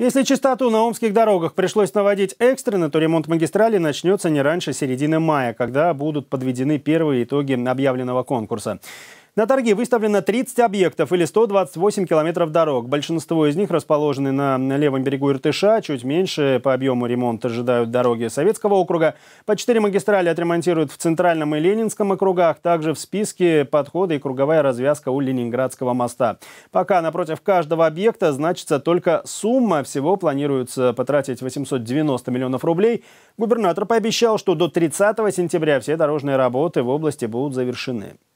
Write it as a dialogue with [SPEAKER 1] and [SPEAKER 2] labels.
[SPEAKER 1] Если частоту на омских дорогах пришлось наводить экстренно, то ремонт магистрали начнется не раньше середины мая, когда будут подведены первые итоги объявленного конкурса. На торги выставлено 30 объектов или 128 километров дорог. Большинство из них расположены на левом берегу Иртыша, чуть меньше по объему ремонта ожидают дороги Советского округа. По 4 магистрали отремонтируют в Центральном и Ленинском округах, также в списке подходы и круговая развязка у Ленинградского моста. Пока напротив каждого объекта значится только сумма. Всего планируется потратить 890 миллионов рублей. Губернатор пообещал, что до 30 сентября все дорожные работы в области будут завершены.